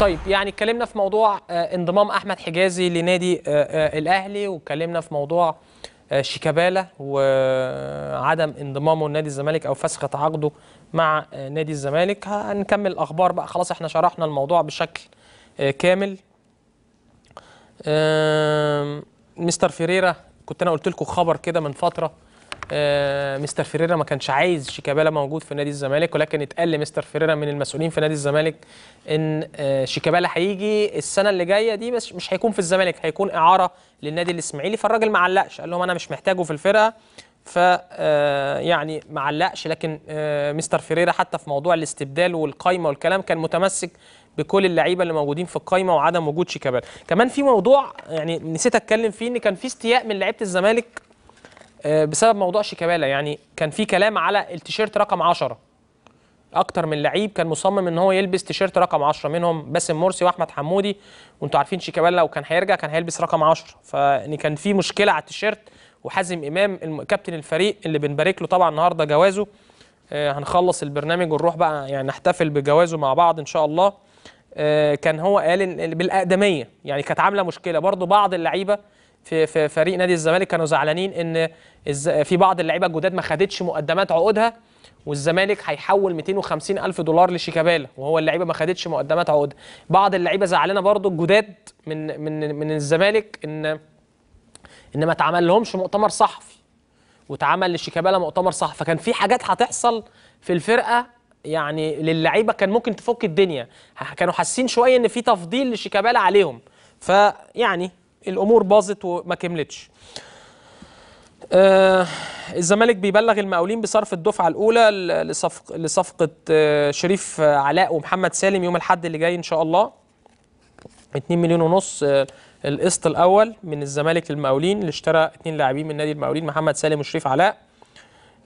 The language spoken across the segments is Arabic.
طيب يعني اتكلمنا في موضوع آه، انضمام احمد حجازي لنادي آه، آه، الاهلي واتكلمنا في موضوع شيكابالا وعدم انضمامه لنادي الزمالك او فسخه عقده مع نادي الزمالك هنكمل الاخبار بقى خلاص احنا شرحنا الموضوع بشكل كامل مستر فيريرا كنت انا قلت لكم خبر كده من فتره مستر فيريرا ما كانش عايز شيكابالا موجود في نادي الزمالك ولكن اتقال لمستر فيريرا من المسؤولين في نادي الزمالك ان آه، شيكابالا هيجي السنه اللي جايه دي بس مش هيكون في الزمالك هيكون اعاره للنادي الاسماعيلي فالراجل ما علقش قال لهم انا مش محتاجه في الفرقه ف آه، يعني ما علقش لكن آه، مستر فيريرا حتى في موضوع الاستبدال والقايمه والكلام كان متمسك بكل اللعيبه اللي موجودين في القايمه وعدم وجود شيكابالا كمان في موضوع يعني نسيت اتكلم فيه ان كان في استياء من لعيبه الزمالك آه، بسبب موضوع شيكابالا يعني كان في كلام على التيشيرت رقم 10 اكتر من لعيب كان مصمم ان هو يلبس تيشيرت رقم 10 منهم باسم مرسي واحمد حمودي وانتوا عارفين شيكابالا لو كان هيرجع كان هيلبس رقم 10 فان كان في مشكله على التيشيرت وحازم امام كابتن الفريق اللي بنبارك له طبعا النهارده جوازه آه، هنخلص البرنامج ونروح بقى يعني نحتفل بجوازه مع بعض ان شاء الله آه، كان هو قال بالاقدميه يعني كانت عامله مشكله برضو بعض اللعيبه في في فريق نادي الزمالك كانوا زعلانين ان في بعض اللعيبه الجداد ما خدتش مقدمات عقودها والزمالك هيحول 250 الف دولار لشيكابالا وهو اللعيبه ما خدتش مقدمات عقودها بعض اللعيبه زعلانه برضو الجداد من من من الزمالك ان ان ما اتعمل لهمش مؤتمر صحفي واتعمل لشيكابالا مؤتمر صحفي فكان في حاجات هتحصل في الفرقه يعني للعيبه كان ممكن تفك الدنيا كانوا حاسين شويه ان في تفضيل لشيكابالا عليهم فيعني الامور باظت وما كملتش آه الزمالك بيبلغ المقاولين بصرف الدفعه الاولى لصفق لصفقه آه شريف آه، علاء ومحمد سالم يوم الاحد اللي جاي ان شاء الله 2 مليون ونص آه، القسط الاول من الزمالك للمقاولين اللي اشترى اثنين لاعبين من نادي المقاولين محمد سالم وشريف علاء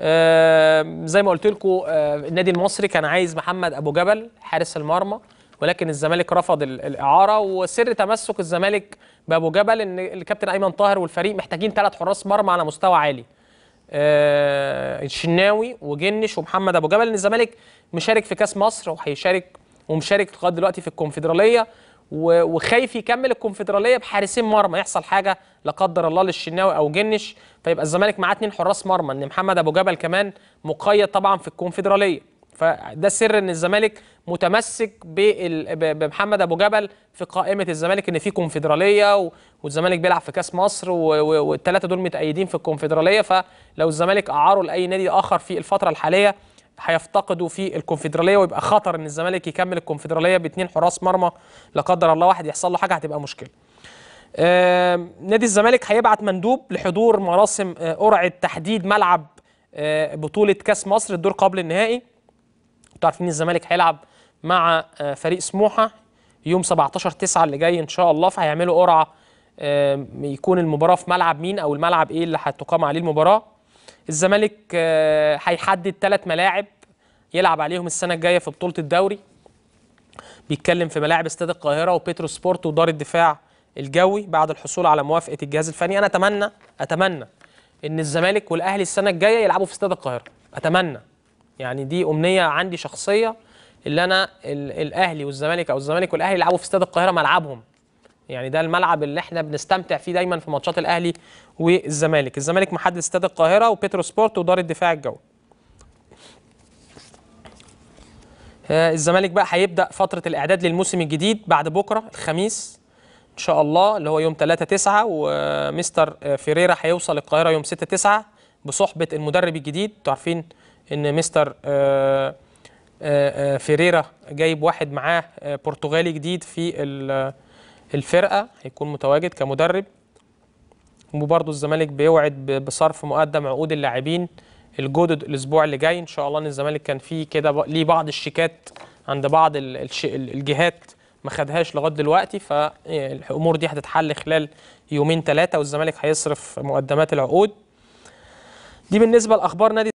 آه، زي ما قلت لكم آه، النادي المصري كان عايز محمد ابو جبل حارس المرمى ولكن الزمالك رفض الاعاره وسر تمسك الزمالك بابو جبل ان الكابتن ايمن طاهر والفريق محتاجين ثلاث حراس مرمى على مستوى عالي الشناوي وجنش ومحمد ابو جبل ان الزمالك مشارك في كاس مصر وهيشارك ومشارك لغايه دلوقتي في الكونفدراليه وخايف يكمل الكونفدراليه بحارسين مرمى يحصل حاجه لا قدر الله للشناوي او جنش فيبقى الزمالك معاه اثنين حراس مرمى ان محمد ابو جبل كمان مقيد طبعا في الكونفدراليه فده سر ان الزمالك متمسك بمحمد ابو جبل في قائمه الزمالك ان في كونفدراليه والزمالك بيلعب في كاس مصر والثلاثه دول متأيدين في الكونفدراليه فلو الزمالك اعاره لاي نادي اخر في الفتره الحاليه هيفتقدوا في الكونفدراليه ويبقى خطر ان الزمالك يكمل الكونفدراليه باثنين حراس مرمى لا قدر الله واحد يحصل له حاجه هتبقى مشكله. نادي الزمالك هيبعت مندوب لحضور مراسم آه، قرعه تحديد ملعب آه، بطوله كاس مصر الدور قبل النهائي. انتوا عارفين الزمالك هيلعب مع آه، فريق سموحه يوم 17 9 اللي جاي ان شاء الله فهيعملوا قرعه يكون المباراه في ملعب مين او الملعب ايه اللي هتقام عليه المباراه. الزمالك آه، هيحدد ثلاث ملاعب يلعب عليهم السنه الجايه في بطوله الدوري بيتكلم في ملاعب استاد القاهره وبيترو سبورت ودار الدفاع الجوي بعد الحصول على موافقه الجهاز الفني انا اتمنى اتمنى ان الزمالك والاهلي السنه الجايه يلعبوا في استاد القاهره اتمنى يعني دي امنيه عندي شخصيه اللي انا الاهلي والزمالك او الزمالك والاهلي يلعبوا في استاد القاهره ملعبهم يعني ده الملعب اللي احنا بنستمتع فيه دايما في ماتشات الاهلي والزمالك الزمالك محدد استاد القاهره وبيترو سبورت ودار الدفاع الجوي آه، الزمالك بقى هيبدا فتره الاعداد للموسم الجديد بعد بكره الخميس ان شاء الله اللي هو يوم 3 9 ومستر آه، فيريرا هيوصل القاهره يوم 6 9 بصحبه المدرب الجديد انتوا عارفين ان مستر آه، فيريرا جايب واحد معاه برتغالي جديد في ال الفرقه هيكون متواجد كمدرب وبرضه الزمالك بيوعد بصرف مقدم عقود اللاعبين الجدد الاسبوع اللي جاي ان شاء الله ان الزمالك كان فيه كده ليه بعض الشيكات عند بعض الجهات ما خدهاش لغايه دلوقتي فالامور يعني دي هتتحل خلال يومين ثلاثه والزمالك هيصرف مقدمات العقود دي بالنسبه لاخبار نادي